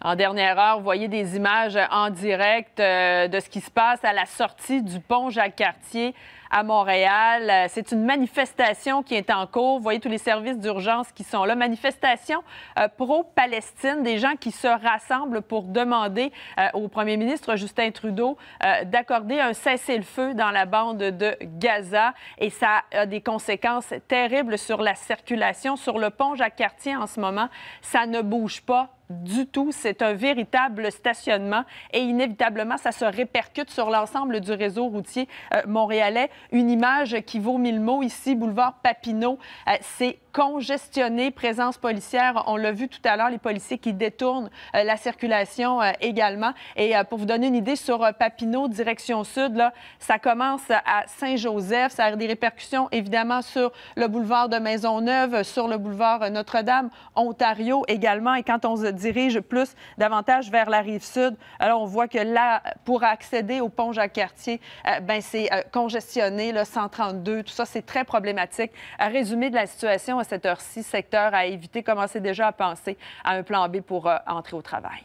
En dernière heure, vous voyez des images euh, en direct euh, de ce qui se passe à la sortie du pont Jacques-Cartier à Montréal. Euh, c'est une manifestation qui est en cours. Vous voyez tous les services d'urgence qui sont là. Manifestation pro-Palestine, des gens qui se rassemblent pour demander au premier ministre Justin Trudeau d'accorder un cessez-le-feu dans la bande de Gaza. Et ça a des conséquences terribles sur la circulation. Sur le pont Jacques-Cartier en ce moment, ça ne bouge pas du tout. C'est un véritable stationnement et inévitablement, ça se répercute sur l'ensemble du réseau routier euh, montréalais. Une image qui vaut mille mots ici, boulevard Papineau, euh, c'est congestionné, présence policière. On l'a vu tout à l'heure, les policiers qui détournent euh, la circulation euh, également. Et euh, pour vous donner une idée, sur Papineau, direction sud, là, ça commence à Saint-Joseph. Ça a des répercussions évidemment sur le boulevard de Maisonneuve, sur le boulevard Notre-Dame, Ontario également. Et quand on se dirige plus davantage vers la rive sud, alors on voit que là, pour accéder au pont Jacques-Cartier, ben c'est congestionné, le 132, tout ça, c'est très problématique. À résumé de la situation, cette heure-ci, secteur à éviter. commencer déjà à penser à un plan B pour euh, entrer au travail.